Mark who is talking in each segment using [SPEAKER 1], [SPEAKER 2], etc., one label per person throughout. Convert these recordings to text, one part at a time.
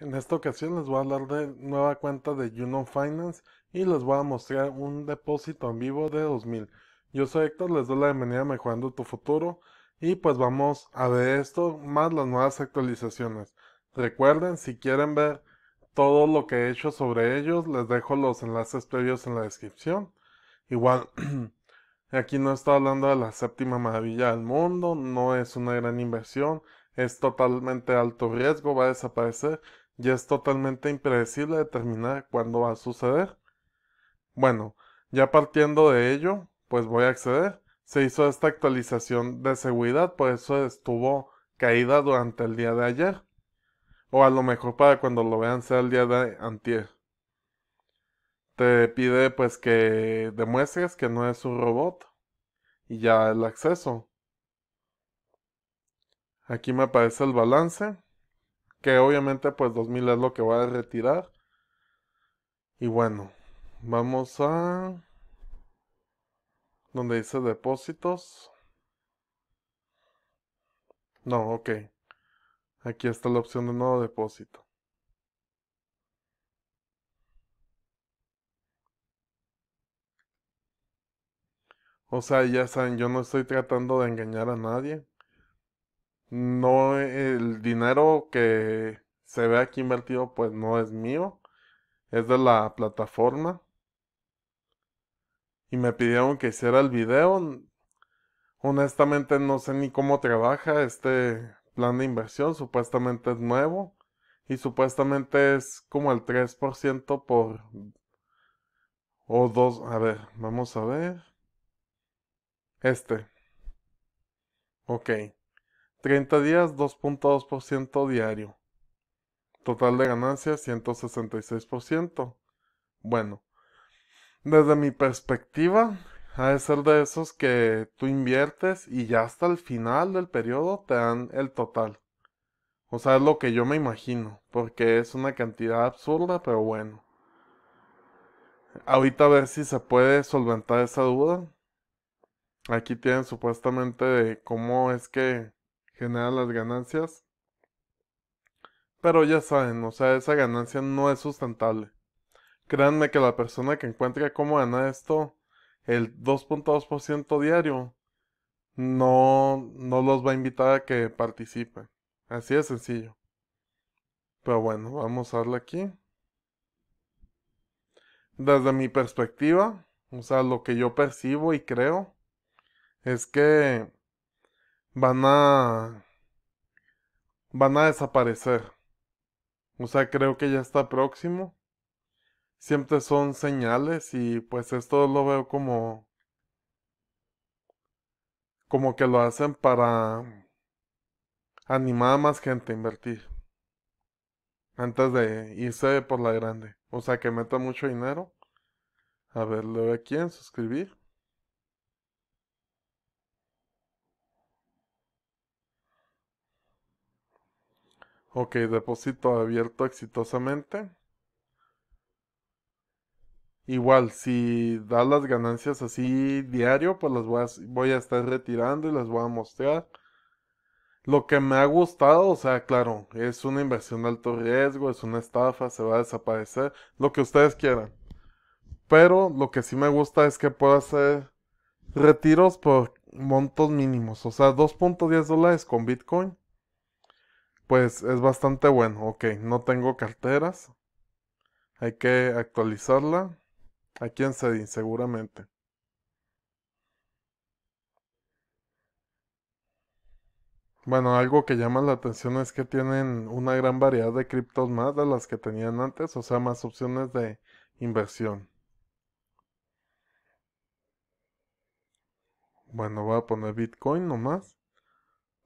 [SPEAKER 1] En esta ocasión les voy a hablar de nueva cuenta de Juno Finance y les voy a mostrar un depósito en vivo de 2000. Yo soy Héctor, les doy la bienvenida a Mejorando tu Futuro y pues vamos a ver esto más las nuevas actualizaciones. Recuerden, si quieren ver todo lo que he hecho sobre ellos, les dejo los enlaces previos en la descripción. Igual, aquí no estoy hablando de la séptima maravilla del mundo, no es una gran inversión, es totalmente alto riesgo, va a desaparecer y es totalmente impredecible determinar cuándo va a suceder. Bueno, ya partiendo de ello, pues voy a acceder. Se hizo esta actualización de seguridad, por eso estuvo caída durante el día de ayer. O a lo mejor para cuando lo vean sea el día de antier. Te pide pues que demuestres que no es un robot. Y ya el acceso. Aquí me aparece el balance. Que obviamente pues 2000 es lo que va a retirar. Y bueno, vamos a... Donde dice depósitos. No, ok. Aquí está la opción de nuevo depósito. O sea, ya saben, yo no estoy tratando de engañar a nadie no el dinero que se ve aquí invertido pues no es mío, es de la plataforma. Y me pidieron que hiciera el video. Honestamente no sé ni cómo trabaja este plan de inversión, supuestamente es nuevo y supuestamente es como el 3% por o dos, a ver, vamos a ver. Este. Ok. 30 días, 2.2% diario. Total de ganancias, 166%. Bueno, desde mi perspectiva, ha de ser de esos que tú inviertes y ya hasta el final del periodo te dan el total. O sea, es lo que yo me imagino, porque es una cantidad absurda, pero bueno. Ahorita a ver si se puede solventar esa duda. Aquí tienen supuestamente de cómo es que genera las ganancias. Pero ya saben, o sea, esa ganancia no es sustentable. Créanme que la persona que encuentre cómo ganar esto, el 2.2% diario, no, no los va a invitar a que participen. Así de sencillo. Pero bueno, vamos a darle aquí. Desde mi perspectiva, o sea, lo que yo percibo y creo, es que van a van a desaparecer. O sea, creo que ya está próximo. Siempre son señales y pues esto lo veo como como que lo hacen para animar a más gente a invertir antes de irse por la grande. O sea, que meta mucho dinero. A ver, le doy aquí en suscribir. Ok, depósito abierto exitosamente. Igual, si da las ganancias así diario, pues las voy a, voy a estar retirando y las voy a mostrar. Lo que me ha gustado, o sea, claro, es una inversión de alto riesgo, es una estafa, se va a desaparecer, lo que ustedes quieran. Pero lo que sí me gusta es que puedo hacer retiros por montos mínimos, o sea, 2.10 dólares con Bitcoin pues es bastante bueno. Ok, no tengo carteras. Hay que actualizarla. Aquí en Sedin, seguramente. Bueno, algo que llama la atención es que tienen una gran variedad de criptos más de las que tenían antes, o sea, más opciones de inversión. Bueno, voy a poner Bitcoin nomás.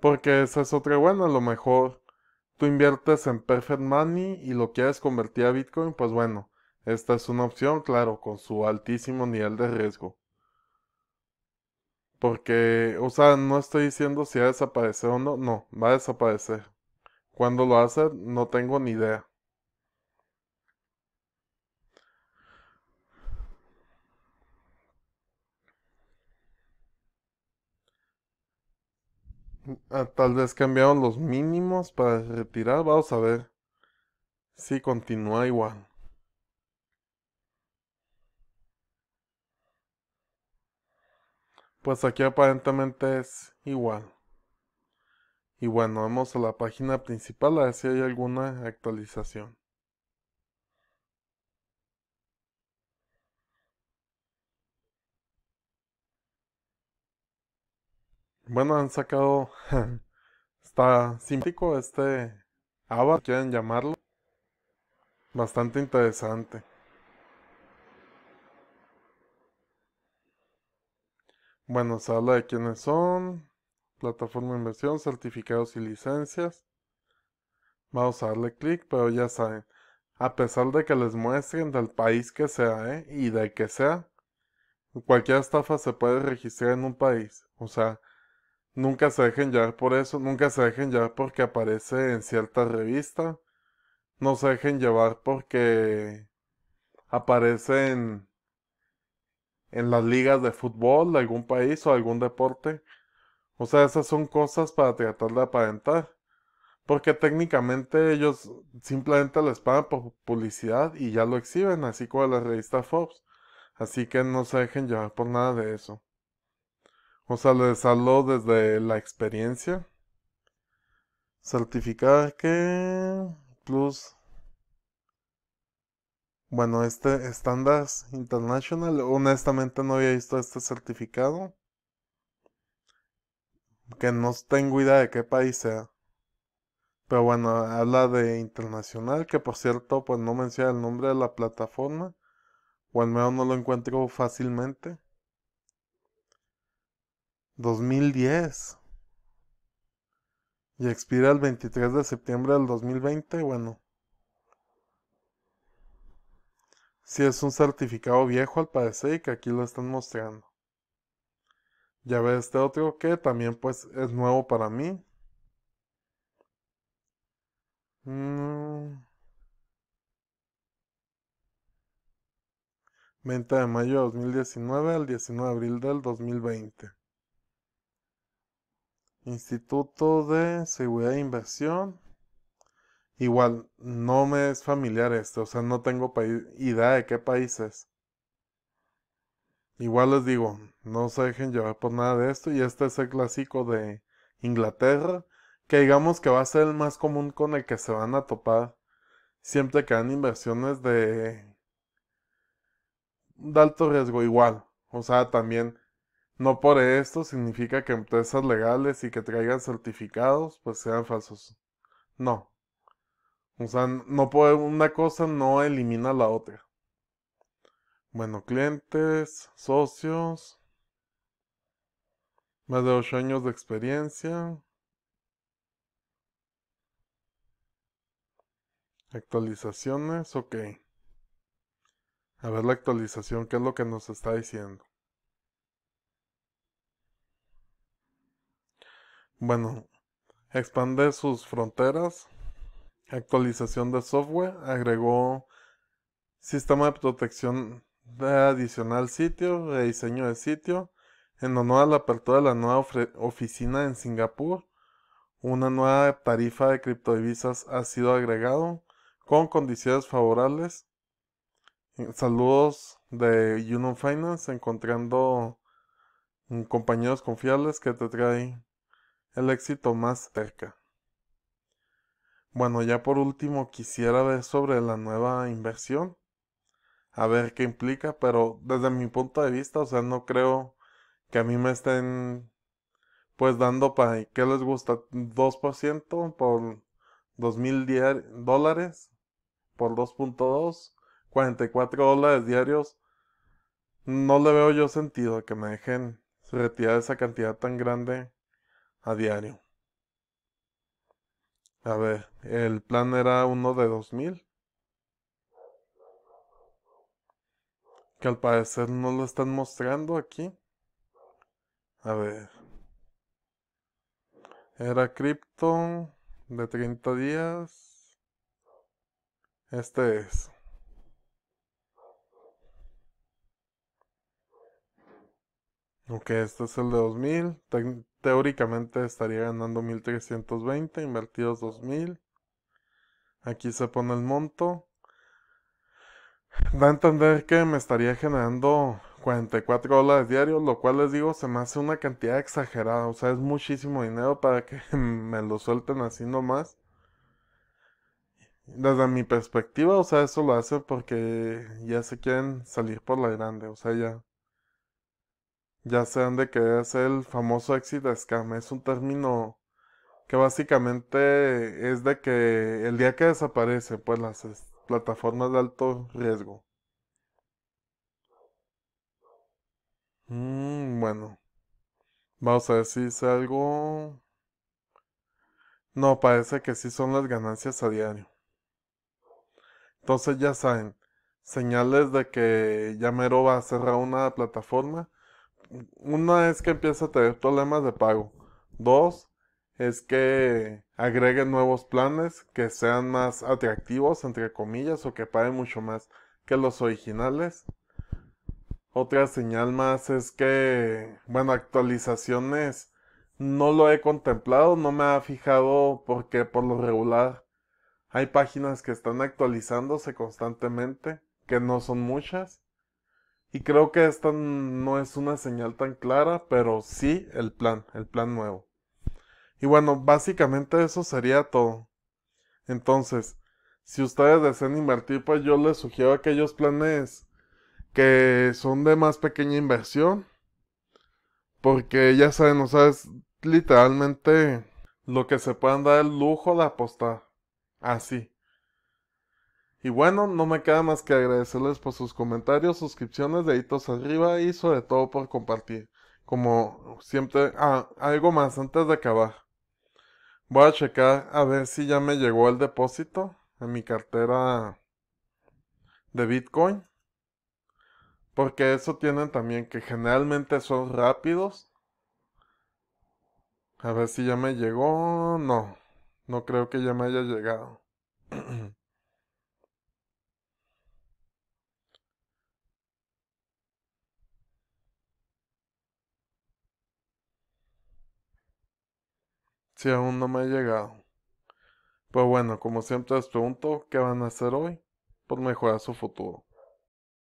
[SPEAKER 1] Porque esa es otra buena, a lo mejor tú inviertes en Perfect Money y lo quieres convertir a Bitcoin, pues bueno, esta es una opción, claro, con su altísimo nivel de riesgo. Porque, o sea, no estoy diciendo si va a desaparecer o no, no, va a desaparecer. Cuando lo hace, no tengo ni idea. Ah, tal vez cambiaron los mínimos para retirar. Vamos a ver si continúa igual. Pues aquí aparentemente es igual. Y bueno, vamos a la página principal a ver si hay alguna actualización. Bueno, han sacado. está simpático este Ava, quieren llamarlo. Bastante interesante. Bueno, se habla de quiénes son, plataforma de inversión, certificados y licencias. Vamos a darle clic, pero ya saben, a pesar de que les muestren del país que sea ¿eh? y de que sea, cualquier estafa se puede registrar en un país. O sea, Nunca se dejen llevar por eso, nunca se dejen llevar porque aparece en cierta revista, no se dejen llevar porque aparecen en las ligas de fútbol de algún país o algún deporte. O sea, esas son cosas para tratar de aparentar. Porque técnicamente ellos simplemente les pagan por publicidad y ya lo exhiben, así como la revista Forbes. Así que no se dejen llevar por nada de eso. O sea, les hablo desde la experiencia. Certificar que plus bueno, este Standards International, honestamente no había visto este certificado. Que no tengo idea de qué país sea. Pero bueno, habla de internacional, que por cierto, pues no menciona el nombre de la plataforma. O al menos no lo encuentro fácilmente. 2010. Y expira el 23 de septiembre del 2020, bueno. Si es un certificado viejo al parecer y que aquí lo están mostrando. Ya ve este otro que también pues es nuevo para mí. Mm. 20 de mayo de 2019 al 19 de abril del 2020. Instituto de Seguridad e Inversión. Igual, no me es familiar este, o sea, no tengo idea de qué países. Igual les digo, no se dejen llevar por nada de esto. Y este es el clásico de Inglaterra, que digamos que va a ser el más común con el que se van a topar siempre que hagan inversiones de, de alto riesgo. Igual, o sea, también no por esto significa que empresas legales y que traigan certificados pues sean falsos. No. O no puede, una cosa no elimina la otra. Bueno, clientes, socios, más de 8 años de experiencia, actualizaciones, ok. A ver la actualización, ¿qué es lo que nos está diciendo? Bueno, expande sus fronteras, actualización de software, agregó sistema de protección de adicional sitio, e diseño de sitio, en honor a la apertura de la nueva oficina en Singapur, una nueva tarifa de criptodivisas ha sido agregado con condiciones favorables. Saludos de Union Finance, encontrando mm, compañeros confiables que te traen el éxito más cerca. Bueno, ya por último quisiera ver sobre la nueva inversión, a ver qué implica, pero desde mi punto de vista, o sea, no creo que a mí me estén pues dando para qué les gusta 2% por 2000 dólares por 2.2, 44 dólares diarios. No le veo yo sentido que me dejen retirar esa cantidad tan grande a diario. A ver, el plan era uno de 2000. Que al parecer no lo están mostrando aquí. A ver. Era cripto de 30 días. Este es. Ok, este es el de 2000, teóricamente estaría ganando 1320, invertidos 2000. Aquí se pone el monto. Da a entender que me estaría generando 44 dólares diarios, lo cual les digo, se me hace una cantidad exagerada. O sea, es muchísimo dinero para que me lo suelten así nomás. Desde mi perspectiva, o sea, eso lo hace porque ya se quieren salir por la grande. O sea, ya ya sean de que es el famoso exit scam. Ah, es un término que básicamente es de que el día que desaparece, pues las plataformas de alto riesgo. Mm, bueno, vamos a ver si es algo. No, parece que sí son las ganancias a diario. Entonces ya saben, señales de que Yamero va a cerrar una plataforma una es que empieza a tener problemas de pago. Dos es que agreguen nuevos planes que sean más atractivos, entre comillas, o que paguen mucho más que los originales. Otra señal más es que, bueno, actualizaciones no lo he contemplado, no me ha fijado porque por lo regular hay páginas que están actualizándose constantemente, que no son muchas. Y creo que esta no es una señal tan clara, pero sí el plan, el plan nuevo. Y bueno, básicamente eso sería todo. Entonces, si ustedes desean invertir, pues yo les sugiero aquellos planes que son de más pequeña inversión. Porque ya saben, o sea, es literalmente lo que se pueden dar el lujo de apostar. Así. Y bueno, no me queda más que agradecerles por sus comentarios, suscripciones, deditos arriba y sobre todo por compartir. Como siempre, ah, algo más antes de acabar. Voy a checar a ver si ya me llegó el depósito en mi cartera de Bitcoin. Porque eso tienen también que generalmente son rápidos. A ver si ya me llegó. No, no creo que ya me haya llegado. Si aún no me ha llegado. Pues bueno, como siempre les pregunto, ¿qué van a hacer hoy? Por pues mejorar su futuro.